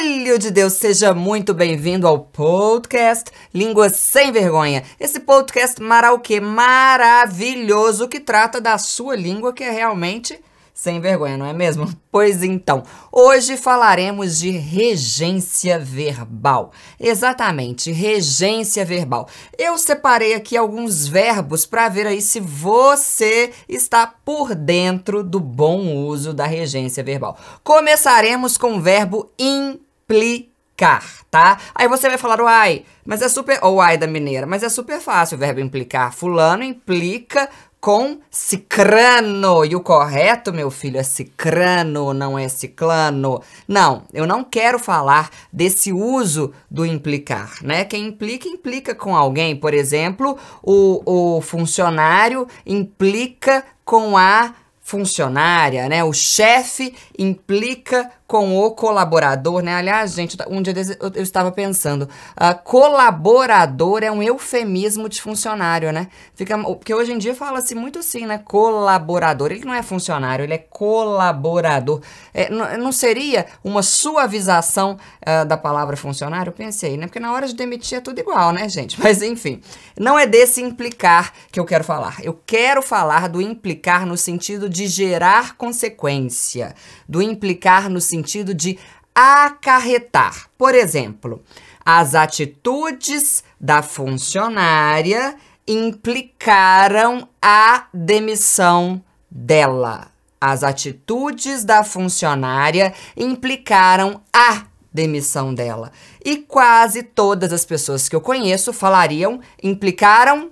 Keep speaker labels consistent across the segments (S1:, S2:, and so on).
S1: Filho de Deus, seja muito bem-vindo ao podcast Língua Sem Vergonha. Esse podcast marauquê maravilhoso que trata da sua língua que é realmente sem vergonha, não é mesmo? Pois então, hoje falaremos de regência verbal. Exatamente, regência verbal. Eu separei aqui alguns verbos para ver aí se você está por dentro do bom uso da regência verbal. Começaremos com o verbo in implicar, tá? Aí você vai falar, uai, mas é super. Ou ai da mineira, mas é super fácil o verbo implicar. Fulano implica com cicrano. E o correto, meu filho, é cicrano, não é ciclano. Não, eu não quero falar desse uso do implicar, né? Quem implica, implica com alguém. Por exemplo, o, o funcionário implica com a funcionária, né? O chefe implica com o colaborador, né? Aliás, gente, um dia eu, eu estava pensando, uh, colaborador é um eufemismo de funcionário, né? Fica, porque hoje em dia fala-se muito assim, né? Colaborador. Ele não é funcionário, ele é colaborador. É, não seria uma suavização uh, da palavra funcionário? Eu pensei, né? Porque na hora de demitir é tudo igual, né, gente? Mas enfim, não é desse implicar que eu quero falar. Eu quero falar do implicar no sentido de gerar consequência, do implicar no sentido sentido de acarretar. Por exemplo, as atitudes da funcionária implicaram a demissão dela. As atitudes da funcionária implicaram a demissão dela. E quase todas as pessoas que eu conheço falariam implicaram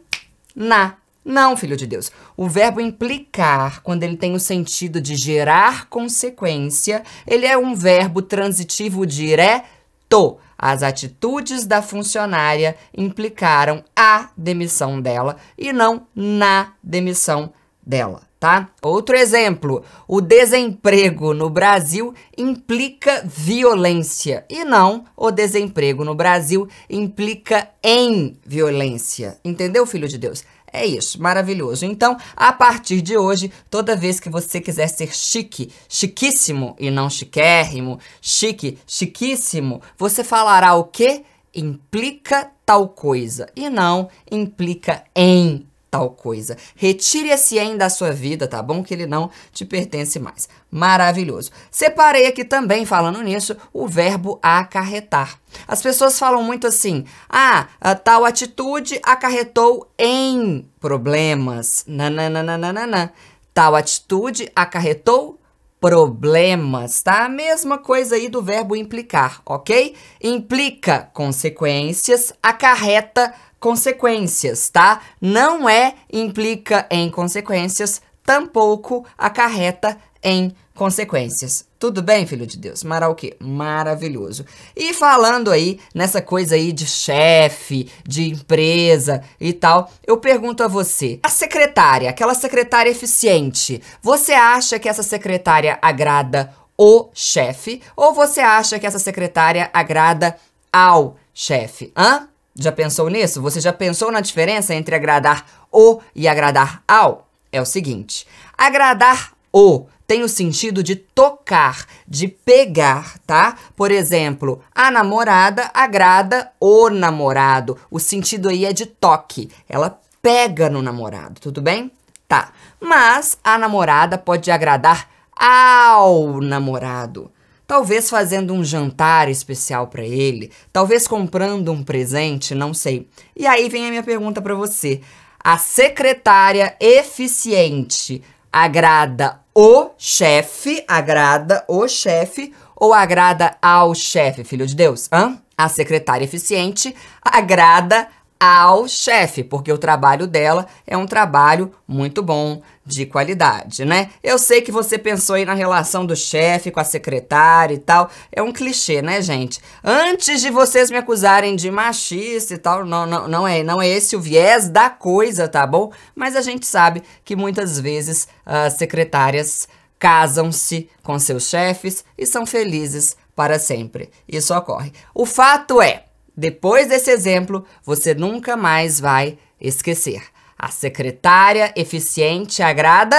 S1: na não, filho de Deus. O verbo implicar, quando ele tem o sentido de gerar consequência, ele é um verbo transitivo direto. As atitudes da funcionária implicaram a demissão dela e não na demissão dela, tá? Outro exemplo, o desemprego no Brasil implica violência e não o desemprego no Brasil implica em violência. Entendeu, filho de Deus? É isso, maravilhoso. Então, a partir de hoje, toda vez que você quiser ser chique, chiquíssimo e não chiquérrimo, chique, chiquíssimo, você falará o que Implica tal coisa e não implica em tal coisa. Retire esse em da sua vida, tá bom? Que ele não te pertence mais. Maravilhoso. Separei aqui também, falando nisso, o verbo acarretar. As pessoas falam muito assim: ah, tal atitude acarretou em problemas. Nananana. Tal atitude acarretou problemas, tá? A mesma coisa aí do verbo implicar, ok? Implica consequências, acarreta consequências consequências, tá? Não é implica em consequências, tampouco acarreta em consequências. Tudo bem, filho de Deus? maravilhoso. E falando aí nessa coisa aí de chefe, de empresa e tal, eu pergunto a você, a secretária, aquela secretária eficiente, você acha que essa secretária agrada o chefe ou você acha que essa secretária agrada ao chefe? Hã? Já pensou nisso? Você já pensou na diferença entre agradar o e agradar ao? É o seguinte: agradar o tem o sentido de tocar, de pegar, tá? Por exemplo, a namorada agrada o namorado. O sentido aí é de toque. Ela pega no namorado, tudo bem? Tá. Mas a namorada pode agradar ao namorado. Talvez fazendo um jantar especial para ele, talvez comprando um presente, não sei. E aí vem a minha pergunta para você. A secretária eficiente agrada o chefe, agrada o chefe ou agrada ao chefe, filho de Deus? Hã? A secretária eficiente agrada ao chefe, porque o trabalho dela é um trabalho muito bom, de qualidade, né? Eu sei que você pensou aí na relação do chefe com a secretária e tal. É um clichê, né, gente? Antes de vocês me acusarem de machista e tal, não, não, não, é, não é esse o viés da coisa, tá bom? Mas a gente sabe que muitas vezes as ah, secretárias casam-se com seus chefes e são felizes para sempre. Isso ocorre. O fato é, depois desse exemplo, você nunca mais vai esquecer. A secretária eficiente agrada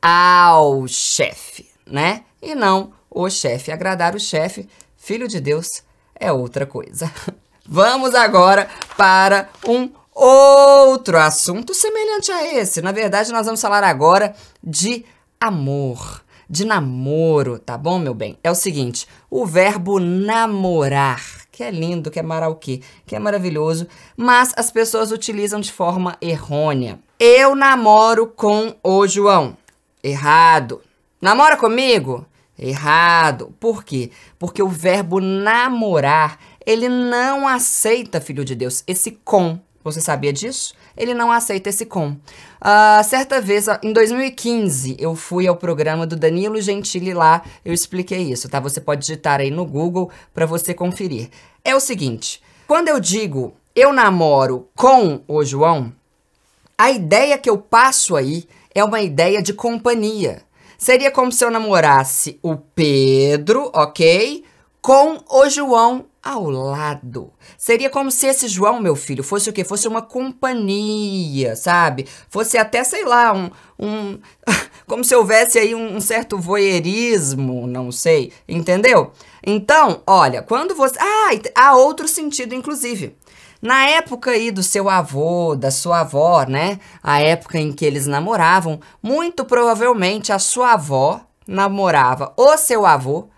S1: ao chefe, né? E não o chefe. Agradar o chefe, filho de Deus, é outra coisa. Vamos agora para um outro assunto semelhante a esse. Na verdade, nós vamos falar agora de amor, de namoro, tá bom, meu bem? É o seguinte: o verbo namorar, que é lindo, que é marauquê, que é maravilhoso, mas as pessoas utilizam de forma errônea. Eu namoro com o João. Errado. Namora comigo? Errado. Por quê? Porque o verbo namorar, ele não aceita filho de Deus. Esse com, você sabia disso? ele não aceita esse com. Uh, certa vez, em 2015, eu fui ao programa do Danilo Gentili lá, eu expliquei isso, tá? Você pode digitar aí no Google para você conferir. É o seguinte, quando eu digo eu namoro com o João, a ideia que eu passo aí é uma ideia de companhia. Seria como se eu namorasse o Pedro, ok? com o João ao lado. Seria como se esse João, meu filho, fosse o quê? Fosse uma companhia, sabe? Fosse até, sei lá, um. um como se houvesse aí um, um certo voyeurismo, não sei, entendeu? Então, olha, quando você. Ah, há outro sentido, inclusive. Na época aí do seu avô, da sua avó, né? A época em que eles namoravam, muito provavelmente a sua avó namorava o seu avô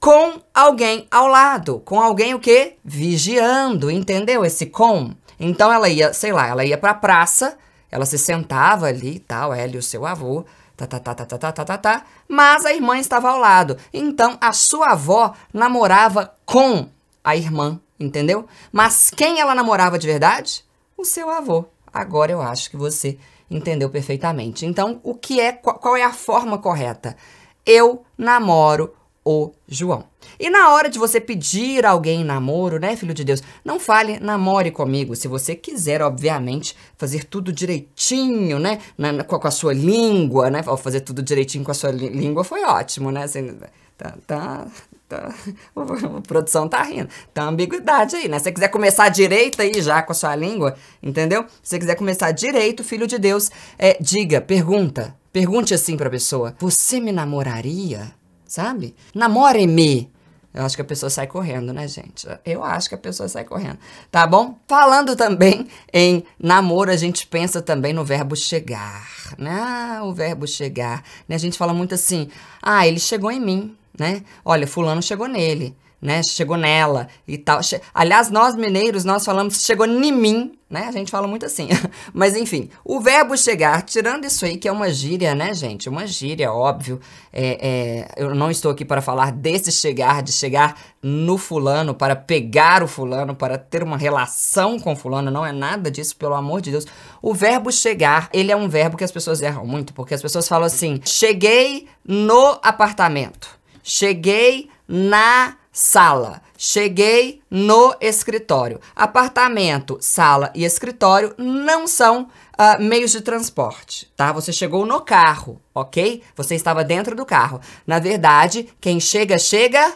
S1: com alguém ao lado. Com alguém o quê? Vigiando, entendeu esse com? Então ela ia, sei lá, ela ia pra praça, ela se sentava ali e tal, ela e o seu avô, tá, tá, tá, tá, tá, tá, tá, tá, tá, mas a irmã estava ao lado. Então a sua avó namorava com a irmã, entendeu? Mas quem ela namorava de verdade? O seu avô. Agora eu acho que você entendeu perfeitamente. Então, o que é, qual é a forma correta? Eu namoro o João. E na hora de você pedir alguém namoro, né, filho de Deus? Não fale namore comigo, se você quiser, obviamente, fazer tudo direitinho, né? Na, na, com a sua língua, né? fazer tudo direitinho com a sua língua foi ótimo, né? Assim, tá, tá, tá. A produção tá rindo. Tá então, uma ambiguidade aí, né? Se você quiser começar direito aí já com a sua língua, entendeu? Se você quiser começar direito, filho de Deus, é, diga, pergunta. Pergunte assim pra pessoa: Você me namoraria? sabe? Namore-me. Eu acho que a pessoa sai correndo, né, gente? Eu acho que a pessoa sai correndo, tá bom? Falando também em namoro, a gente pensa também no verbo chegar, né? O verbo chegar, né? A gente fala muito assim, ah, ele chegou em mim, né? Olha, fulano chegou nele né? Chegou nela e tal. Che... Aliás, nós mineiros, nós falamos chegou em mim, né? A gente fala muito assim. Mas enfim, o verbo chegar, tirando isso aí, que é uma gíria, né, gente? Uma gíria, óbvio. É, é... eu não estou aqui para falar desse chegar, de chegar no fulano, para pegar o fulano, para ter uma relação com fulano. Não é nada disso, pelo amor de Deus. O verbo chegar, ele é um verbo que as pessoas erram muito, porque as pessoas falam assim: cheguei no apartamento, cheguei na sala. Cheguei no escritório. Apartamento, sala e escritório não são uh, meios de transporte, tá? Você chegou no carro, ok? Você estava dentro do carro. Na verdade, quem chega, chega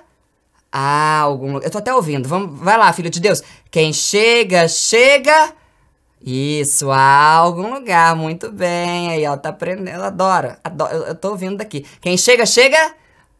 S1: a algum Eu tô até ouvindo. Vamos... Vai lá, filho de Deus. Quem chega, chega. Isso, a algum lugar. Muito bem. Aí, ó, tá aprendendo. Ela adora. adora. Eu tô ouvindo daqui. Quem chega, chega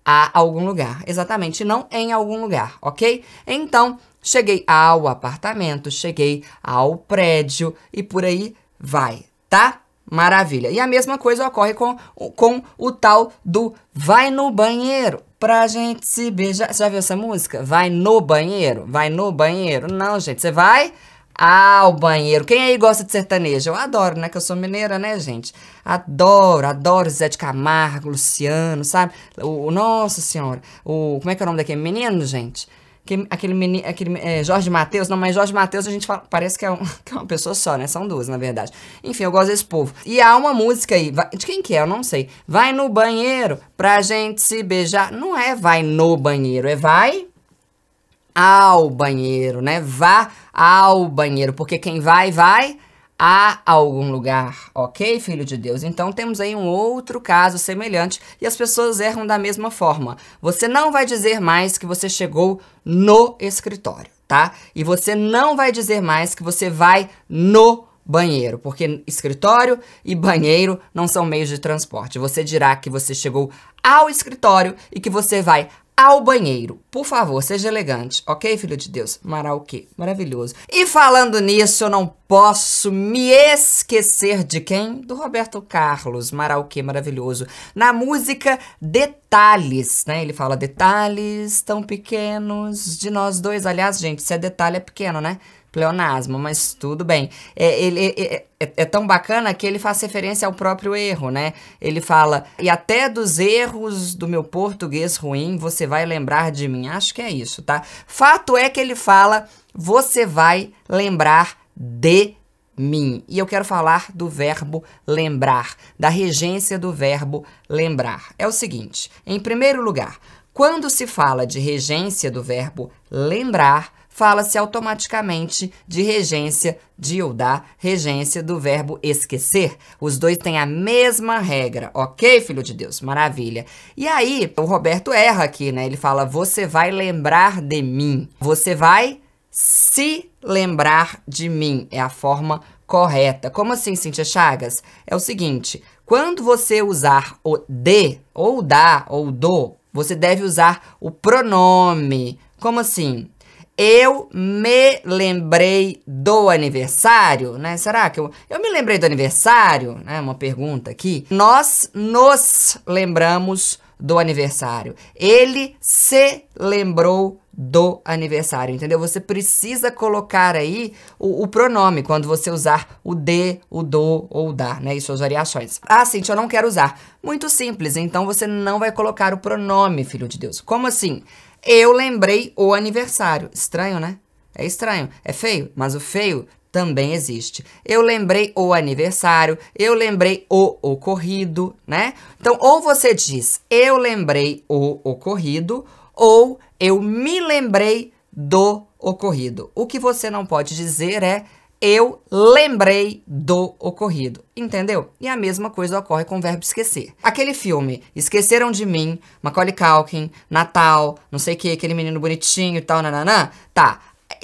S1: a algum lugar. Exatamente, não em algum lugar, ok? Então, cheguei ao apartamento, cheguei ao prédio e por aí vai, tá? Maravilha. E a mesma coisa ocorre com, com o tal do vai no banheiro pra gente se beijar. Você já viu essa música? Vai no banheiro? Vai no banheiro? Não, gente, você vai ah, o banheiro. Quem aí gosta de sertanejo? Eu adoro, né? Que eu sou mineira, né, gente? Adoro, adoro Zé de Camargo, Luciano, sabe? O, o Nossa Senhora. O, como é que é o nome daquele menino, gente? Que, aquele menino, aquele, é, Jorge Matheus, não, mas Jorge Matheus a gente fala, parece que é, um, que é, uma pessoa só, né? São duas, na verdade. Enfim, eu gosto desse povo. E há uma música aí, vai, de quem que é? Eu não sei. Vai no banheiro pra gente se beijar. Não é vai no banheiro, é vai ao banheiro, né? Vá ao banheiro, porque quem vai, vai a algum lugar, ok, filho de Deus? Então temos aí um outro caso semelhante e as pessoas erram da mesma forma. Você não vai dizer mais que você chegou no escritório, tá? E você não vai dizer mais que você vai no banheiro, porque escritório e banheiro não são meios de transporte. Você dirá que você chegou ao escritório e que você vai ao banheiro. Por favor, seja elegante, ok, filho de Deus? quê? maravilhoso. E falando nisso, eu não posso me esquecer de quem? Do Roberto Carlos, quê? maravilhoso. Na música Detalhes, né? Ele fala detalhes tão pequenos de nós dois. Aliás, gente, se é detalhe é pequeno, né? pleonasmo, mas tudo bem. É, ele é, é, é, é, tão bacana que ele faz referência ao próprio erro, né? Ele fala, e até dos erros do meu português ruim você vai lembrar de mim. Acho que é isso, tá? Fato é que ele fala, você vai lembrar de mim. E eu quero falar do verbo lembrar, da regência do verbo lembrar. É o seguinte, em primeiro lugar, quando se fala de regência do verbo lembrar, fala-se automaticamente de regência de ou dá regência do verbo esquecer. Os dois têm a mesma regra, ok, filho de Deus? Maravilha. E aí, o Roberto erra aqui, né? Ele fala: Você vai lembrar de mim. Você vai se lembrar de mim. É a forma correta. Como assim, Cintia Chagas? É o seguinte: quando você usar o de, ou da, ou do, você deve usar o pronome. Como assim? eu me lembrei do aniversário, né? Será que eu, eu me lembrei do aniversário? É Uma pergunta aqui. Nós nos lembramos do aniversário. Ele se lembrou do aniversário, entendeu? Você precisa colocar aí o, o, pronome quando você usar o de, o do ou o da, né? E suas variações. Ah, Cintia, eu não quero usar. Muito simples, então você não vai colocar o pronome, filho de Deus. Como assim? eu lembrei o aniversário. Estranho, né? É estranho, é feio, mas o feio também existe. Eu lembrei o aniversário, eu lembrei o ocorrido, né? Então, ou você diz eu lembrei o ocorrido, ou eu me lembrei do ocorrido. O que você não pode dizer é eu lembrei do ocorrido, entendeu? E a mesma coisa ocorre com o verbo esquecer. Aquele filme, Esqueceram de Mim, Macaulay Culkin, Natal, não sei o que, aquele menino bonitinho e tal, nananã, tá.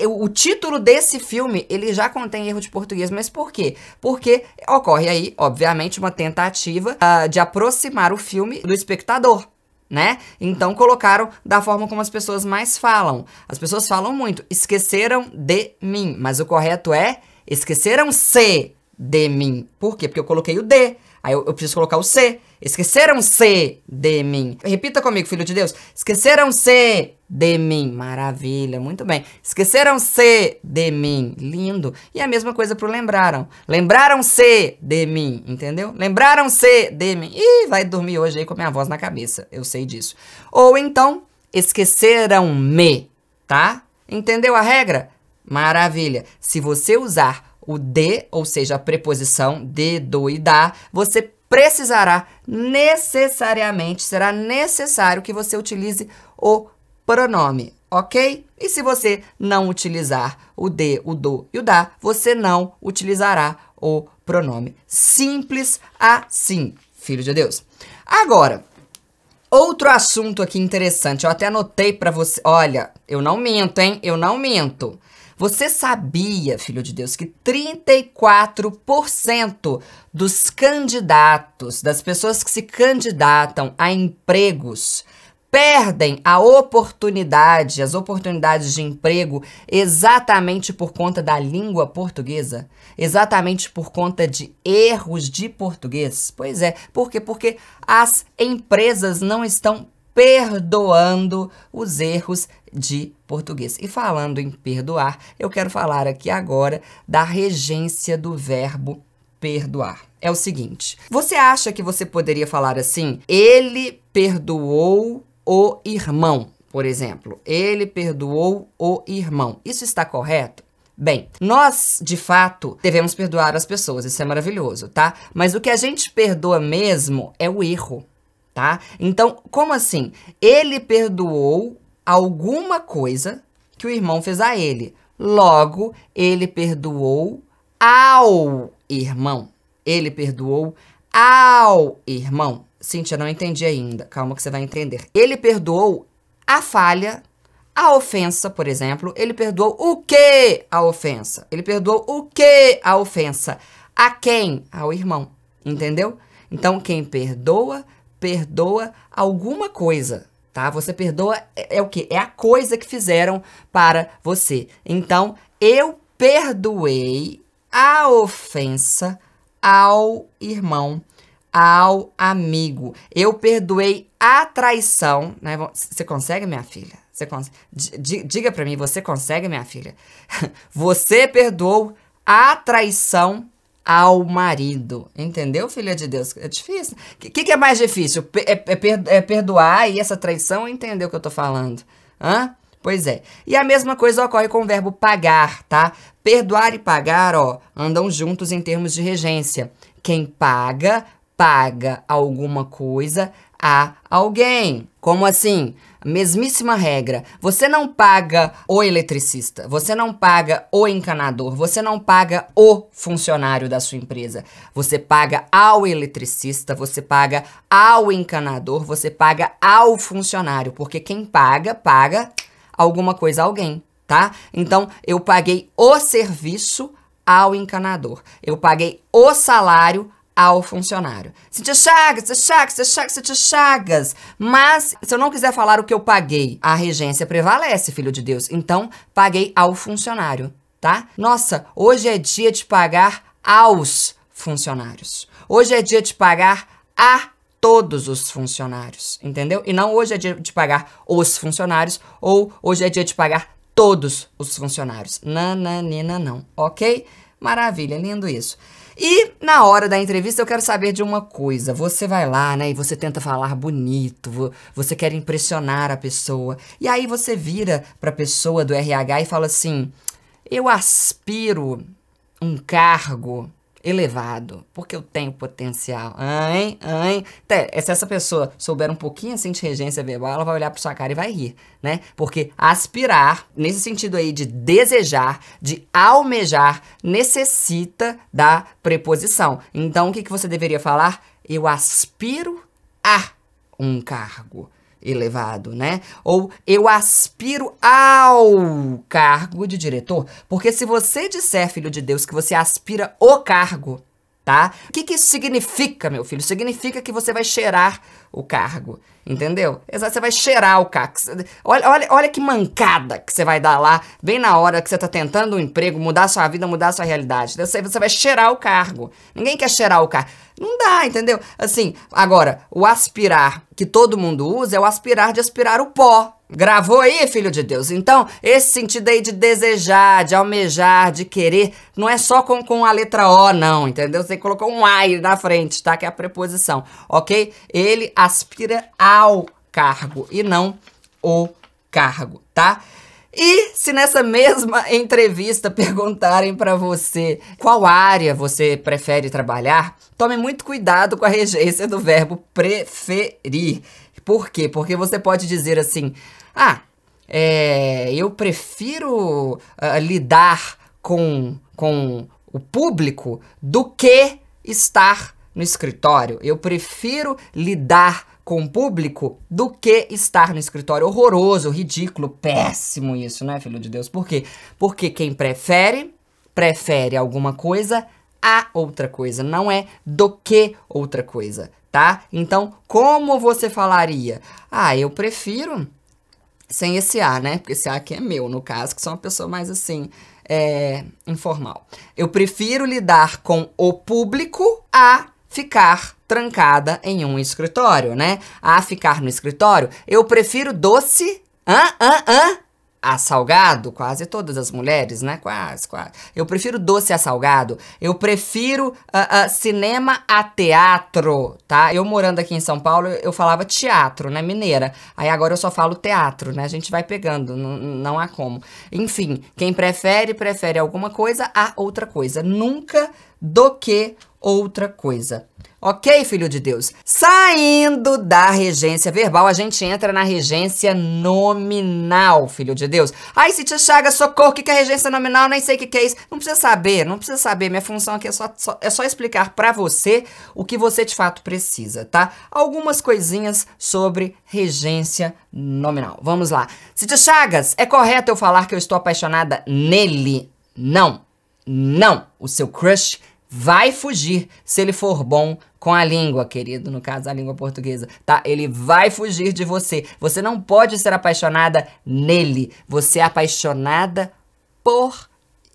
S1: O título desse filme, ele já contém erro de português, mas por quê? Porque ocorre aí, obviamente, uma tentativa uh, de aproximar o filme do espectador né? Então colocaram da forma como as pessoas mais falam. As pessoas falam muito, esqueceram de mim, mas o correto é esqueceram-se de mim. Por quê? Porque eu coloquei o D. Aí eu, eu, preciso colocar o C. Esqueceram-se de mim. Repita comigo, filho de Deus. Esqueceram-se de mim. Maravilha, muito bem. Esqueceram-se de mim. Lindo. E a mesma coisa pro lembraram. Lembraram-se de mim, entendeu? Lembraram-se de mim. Ih, vai dormir hoje aí com a minha voz na cabeça. Eu sei disso. Ou então, esqueceram-me, tá? Entendeu a regra? Maravilha. Se você usar o de, ou seja, a preposição de, do e da, você precisará necessariamente, será necessário que você utilize o pronome, ok? E se você não utilizar o de, o do e o da, você não utilizará o pronome. Simples assim, filho de Deus. Agora, outro assunto aqui interessante, eu até anotei para você, olha, eu não minto, hein? Eu não minto. Você sabia, filho de Deus, que 34% dos candidatos, das pessoas que se candidatam a empregos, perdem a oportunidade, as oportunidades de emprego, exatamente por conta da língua portuguesa, exatamente por conta de erros de português. Pois é, por quê? Porque as empresas não estão perdoando os erros de português. E falando em perdoar, eu quero falar aqui agora da regência do verbo perdoar. É o seguinte: você acha que você poderia falar assim? Ele perdoou o irmão, por exemplo. Ele perdoou o irmão. Isso está correto? Bem, nós, de fato, devemos perdoar as pessoas, isso é maravilhoso, tá? Mas o que a gente perdoa mesmo é o erro tá? Então, como assim? Ele perdoou alguma coisa que o irmão fez a ele. Logo, ele perdoou ao irmão. Ele perdoou ao irmão. Cíntia, não entendi ainda. Calma que você vai entender. Ele perdoou a falha, a ofensa, por exemplo. Ele perdoou o que a ofensa? Ele perdoou o que a ofensa? A quem? Ao irmão. Entendeu? Então, quem perdoa perdoa alguma coisa, tá? Você perdoa é, é o que? É a coisa que fizeram para você. Então, eu perdoei a ofensa ao irmão, ao amigo. Eu perdoei a traição, né? Você consegue, minha filha? Você consegue? Diga para mim, você consegue, minha filha? você perdoou a traição ao marido. Entendeu, filha de Deus? É difícil. O que, que, é mais difícil? É, é, é, perdoar aí essa traição ou entender o que eu tô falando? Hã? Pois é. E a mesma coisa ocorre com o verbo pagar, tá? Perdoar e pagar, ó, andam juntos em termos de regência. Quem paga, paga alguma coisa a alguém. Como assim? Mesmíssima regra. Você não paga o eletricista, você não paga o encanador, você não paga o funcionário da sua empresa. Você paga ao eletricista, você paga ao encanador, você paga ao funcionário, porque quem paga, paga alguma coisa a alguém, tá? Então, eu paguei o serviço ao encanador. Eu paguei o salário ao funcionário. Cintia Chagas, Cintia Chagas, Cintia Chagas, Cintia Chagas. Mas se eu não quiser falar o que eu paguei, a regência prevalece, filho de Deus. Então, paguei ao funcionário, tá? Nossa, hoje é dia de pagar aos funcionários. Hoje é dia de pagar a todos os funcionários, entendeu? E não hoje é dia de pagar os funcionários ou hoje é dia de pagar todos os funcionários. Nananina não, ok? Maravilha, lindo isso. E na hora da entrevista eu quero saber de uma coisa. Você vai lá, né, e você tenta falar bonito, você quer impressionar a pessoa. E aí você vira para a pessoa do RH e fala assim: "Eu aspiro um cargo elevado, porque eu tenho potencial. Ai, ai. Até, é, se essa pessoa souber um pouquinho assim de regência verbal, ela vai olhar para sua cara e vai rir, né? Porque aspirar, nesse sentido aí de desejar, de almejar, necessita da preposição. Então, o que, que você deveria falar? Eu aspiro a um cargo elevado, né? Ou eu aspiro ao cargo de diretor. Porque se você disser, filho de Deus, que você aspira o cargo, tá? O que, que isso significa, meu filho? Significa que você vai cheirar o cargo, entendeu? Você vai cheirar o cargo. Olha, olha, olha que mancada que você vai dar lá, bem na hora que você tá tentando um emprego, mudar sua vida, mudar sua realidade. Você, você vai cheirar o cargo. Ninguém quer cheirar o cargo. Não dá, entendeu? Assim, agora, o aspirar que todo mundo usa é o aspirar de aspirar o pó, Gravou aí, filho de Deus? Então, esse sentido aí de desejar, de almejar, de querer, não é só com, com a letra O, não, entendeu? Você colocou um ai na frente, tá? Que é a preposição, ok? Ele aspira ao cargo e não o cargo, tá? E se nessa mesma entrevista perguntarem para você qual área você prefere trabalhar, tome muito cuidado com a regência do verbo preferir. Por quê? Porque você pode dizer assim: ah, é, eu prefiro uh, lidar com, com o público do que estar no escritório. Eu prefiro lidar com o público do que estar no escritório horroroso, ridículo, péssimo isso, né, filho de Deus? Por quê? Porque quem prefere, prefere alguma coisa a outra coisa, não é do que outra coisa, tá? Então, como você falaria? Ah, eu prefiro sem esse A, né? Porque esse A aqui é meu, no caso, que sou uma pessoa mais assim, é, informal. Eu prefiro lidar com o público a ficar trancada em um escritório, né? A ficar no escritório, eu prefiro doce. Hã, hã, hã? a salgado, quase todas as mulheres, né? Quase, quase. Eu prefiro doce a salgado. Eu prefiro uh, uh, cinema a teatro, tá? Eu morando aqui em São Paulo, eu falava teatro, né? Mineira. Aí agora eu só falo teatro, né? A gente vai pegando, não há como. Enfim, quem prefere, prefere alguma coisa a outra coisa. Nunca do que outra coisa. Ok, filho de Deus? Saindo da regência verbal, a gente entra na regência nominal, filho de Deus. Ai, se te chaga, socorro, o que, que é regência nominal? Nem sei o que, que é isso. Não precisa saber, não precisa saber. Minha função aqui é só, só é só explicar para você o que você de fato precisa, tá? Algumas coisinhas sobre regência nominal. Vamos lá. Se te chagas, é correto eu falar que eu estou apaixonada nele? Não. Não! O seu crush vai fugir se ele for bom com a língua, querido, no caso a língua portuguesa, tá? Ele vai fugir de você. Você não pode ser apaixonada nele. Você é apaixonada por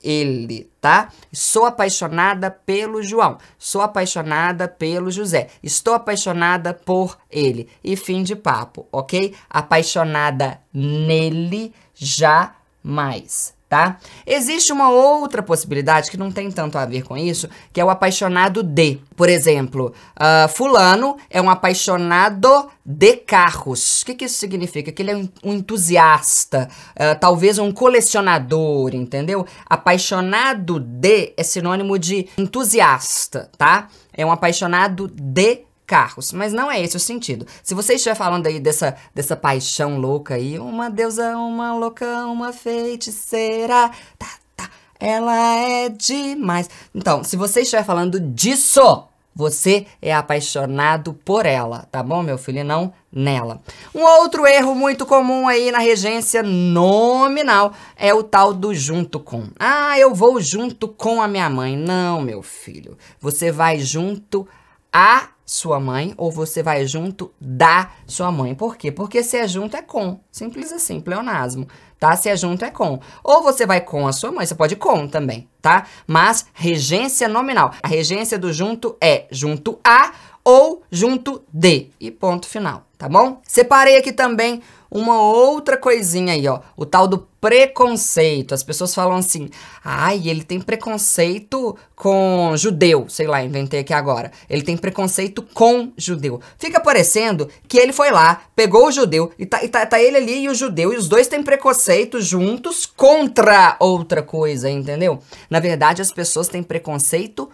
S1: ele, tá? Sou apaixonada pelo João. Sou apaixonada pelo José. Estou apaixonada por ele. E fim de papo, ok? Apaixonada nele jamais tá? Existe uma outra possibilidade que não tem tanto a ver com isso, que é o apaixonado de. Por exemplo, uh, fulano é um apaixonado de carros. O que, que isso significa? Que ele é um entusiasta, uh, talvez um colecionador, entendeu? Apaixonado de é sinônimo de entusiasta, tá? É um apaixonado de carros, mas não é esse o sentido. Se você estiver falando aí dessa, dessa paixão louca aí, uma deusa, uma louca, uma feiticeira, tá, tá, ela é demais. Então, se você estiver falando disso, você é apaixonado por ela, tá bom, meu filho? E não nela. Um outro erro muito comum aí na regência nominal é o tal do junto com. Ah, eu vou junto com a minha mãe. Não, meu filho. Você vai junto a sua mãe ou você vai junto da sua mãe. Por quê? Porque se é junto é com. Simples assim, pleonasmo, tá? Se é junto é com. Ou você vai com a sua mãe, você pode com também, tá? Mas regência nominal. A regência do junto é junto a ou junto de. E ponto final, tá bom? Separei aqui também uma outra coisinha aí, ó. O tal do preconceito. As pessoas falam assim: ai, ele tem preconceito com judeu. Sei lá, inventei aqui agora. Ele tem preconceito com judeu. Fica parecendo que ele foi lá, pegou o judeu, e tá, e tá, tá ele ali e o judeu, e os dois têm preconceito juntos contra outra coisa, entendeu? Na verdade, as pessoas têm preconceito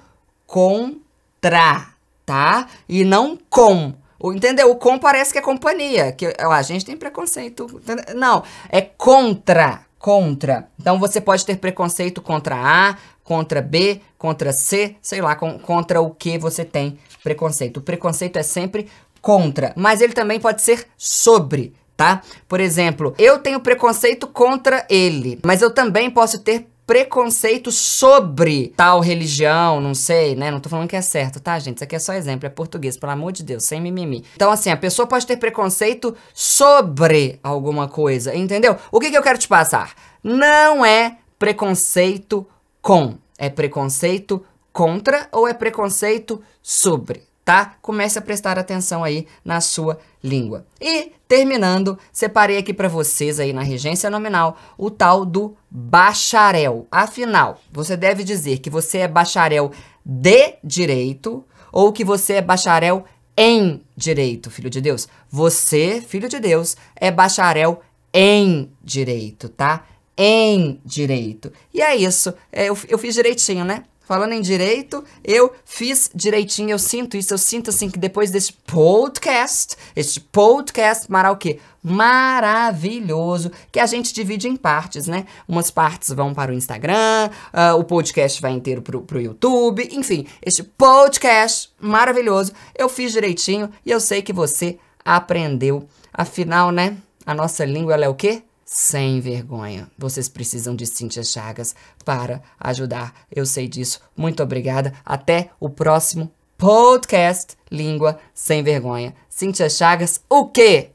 S1: contra, tá? E não com entendeu? O com parece que é companhia. Que ó, a gente tem preconceito. Não, é contra. Contra. Então você pode ter preconceito contra A, contra B, contra C, sei lá, com, contra o que você tem preconceito. O preconceito é sempre contra, mas ele também pode ser sobre, tá? Por exemplo, eu tenho preconceito contra ele, mas eu também posso ter preconceito sobre tal religião, não sei, né? Não tô falando que é certo, tá, gente? Isso aqui é só exemplo, é português, pelo amor de Deus, sem mimimi. Então, assim, a pessoa pode ter preconceito sobre alguma coisa, entendeu? O que, que eu quero te passar? Não é preconceito com, é preconceito contra ou é preconceito sobre, tá? Comece a prestar atenção aí na sua língua. E, terminando, separei aqui para vocês aí na regência nominal o tal do bacharel. Afinal, você deve dizer que você é bacharel de direito ou que você é bacharel em direito, filho de Deus. Você, filho de Deus, é bacharel em direito, tá? Em direito. E é isso. É, eu, eu fiz direitinho, né? Falando em direito, eu fiz direitinho, eu sinto isso, eu sinto assim que depois desse podcast, este podcast mara o quê? Maravilhoso, que a gente divide em partes, né? Umas partes vão para o Instagram, uh, o podcast vai inteiro para o YouTube, enfim, este podcast maravilhoso, eu fiz direitinho e eu sei que você aprendeu. Afinal, né? A nossa língua ela é o quê? sem vergonha. Vocês precisam de Cíntia Chagas para ajudar. Eu sei disso. Muito obrigada. Até o próximo podcast Língua Sem Vergonha. Cíntia Chagas, o quê?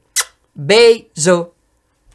S1: Beijo!